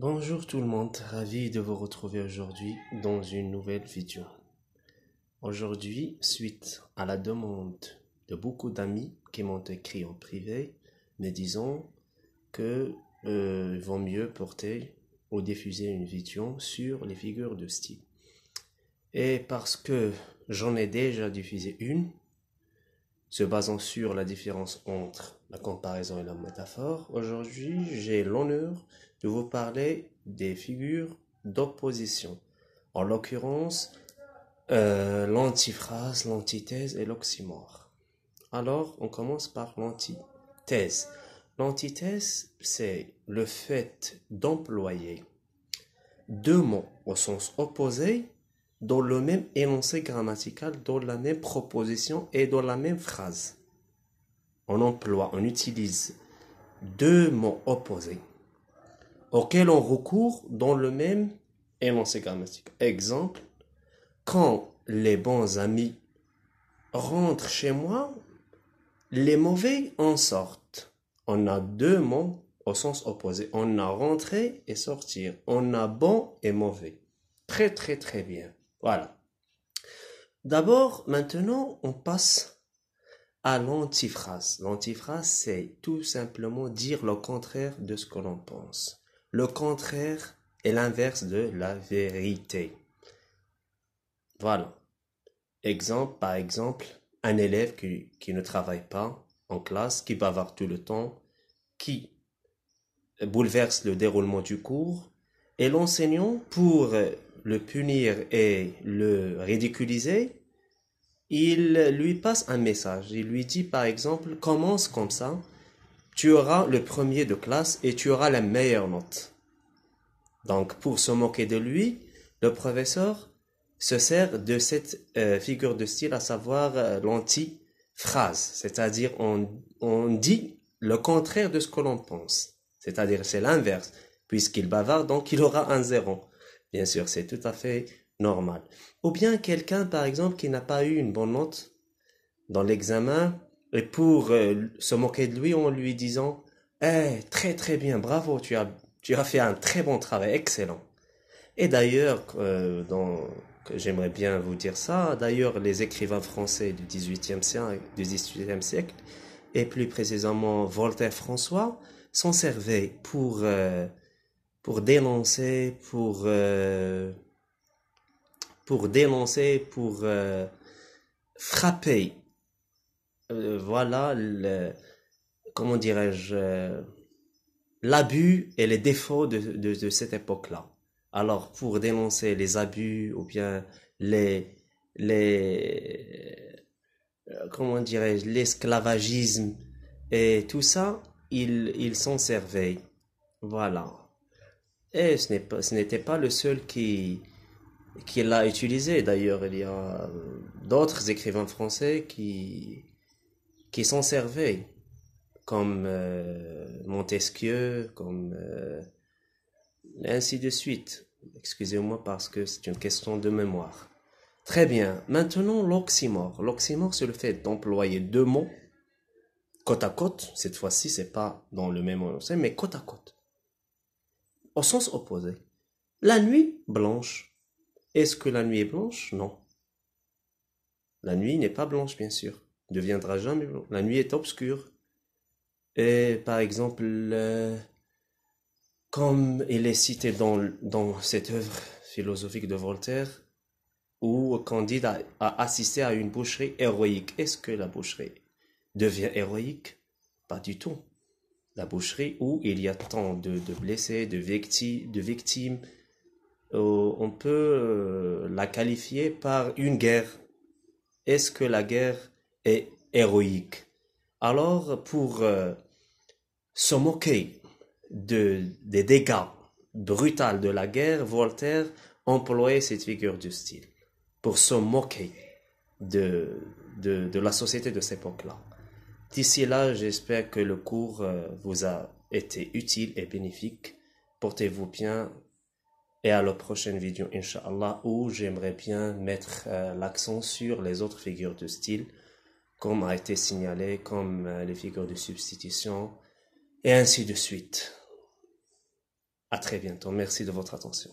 Bonjour tout le monde, ravi de vous retrouver aujourd'hui dans une nouvelle vidéo. Aujourd'hui, suite à la demande de beaucoup d'amis qui m'ont écrit en privé, me disant que euh, vaut mieux porter ou diffuser une vidéo sur les figures de style. Et parce que j'en ai déjà diffusé une, se basant sur la différence entre la comparaison et la métaphore, aujourd'hui j'ai l'honneur je vous parler des figures d'opposition. En l'occurrence, euh, l'antiphrase, l'antithèse et l'oxymore. Alors, on commence par l'antithèse. L'antithèse, c'est le fait d'employer deux mots au sens opposé dans le même énoncé grammatical, dans la même proposition et dans la même phrase. On emploie, on utilise deux mots opposés auquel on recourt dans le même énoncé grammatique. Exemple, quand les bons amis rentrent chez moi, les mauvais en sortent. On a deux mots au sens opposé. On a rentrer et sortir. On a bon et mauvais. Très très très bien. Voilà. D'abord, maintenant, on passe à l'antiphrase. L'antiphrase, c'est tout simplement dire le contraire de ce que l'on pense. Le contraire est l'inverse de la vérité. Voilà. Exemple, par exemple, un élève qui, qui ne travaille pas en classe, qui bavarde tout le temps, qui bouleverse le déroulement du cours, et l'enseignant, pour le punir et le ridiculiser, il lui passe un message. Il lui dit par exemple, commence comme ça, tu auras le premier de classe et tu auras la meilleure note. Donc pour se moquer de lui, le professeur se sert de cette euh, figure de style, à savoir euh, l'anti-phrase, c'est-à-dire on, on dit le contraire de ce que l'on pense, c'est-à-dire c'est l'inverse, puisqu'il bavarde, donc il aura un zéro. Bien sûr, c'est tout à fait normal. Ou bien quelqu'un, par exemple, qui n'a pas eu une bonne note dans l'examen, et pour euh, se moquer de lui en lui disant Eh, très très bien, bravo, tu as, tu as fait un très bon travail, excellent. Et d'ailleurs, euh, j'aimerais bien vous dire ça, d'ailleurs, les écrivains français du 18e siècle, du 18 siècle et plus précisément Voltaire François, s'en servaient pour, euh, pour dénoncer, pour, euh, pour dénoncer, pour frapper euh, voilà, le, comment dirais-je, euh, l'abus et les défauts de, cette époque-là. Alors, pour dénoncer les abus ou bien les, les euh, comment dirais-je, l'esclavagisme et tout ça, ils il s'en servaient. Voilà. Et ce n'était pas, pas le seul qui, qui l'a utilisé. D'ailleurs, il y a d'autres écrivains français qui, qui s'en servaient, comme euh, Montesquieu, comme euh, ainsi de suite. Excusez-moi parce que c'est une question de mémoire. Très bien. Maintenant, l'oxymore. L'oxymore, c'est le fait d'employer deux mots côte à côte. Cette fois-ci, c'est pas dans le même sens, mais côte à côte. Au sens opposé. La nuit blanche. Est-ce que la nuit est blanche Non. La nuit n'est pas blanche, bien sûr deviendra jamais La nuit est obscure. Et par exemple, euh, comme il est cité dans, dans cette œuvre philosophique de Voltaire, où Candide a, assisté à une boucherie héroïque. Est-ce que la boucherie devient héroïque Pas du tout. La boucherie où il y a tant de, blessés, de, de victimes, euh, on peut euh, la qualifier par une guerre. Est-ce que la guerre héroïque. Alors, pour euh, se moquer de, des dégâts brutaux de la guerre, Voltaire employait cette figure du style pour se moquer de, de, la société de cette époque-là. D'ici là, j'espère que le cours euh, vous a été utile et bénéfique. Portez-vous bien et à la prochaine vidéo, inshallah où j'aimerais bien mettre euh, l'accent sur les autres figures de style comme a été signalé, comme euh, les figures de substitution, et ainsi de suite. À très bientôt. Merci de votre attention.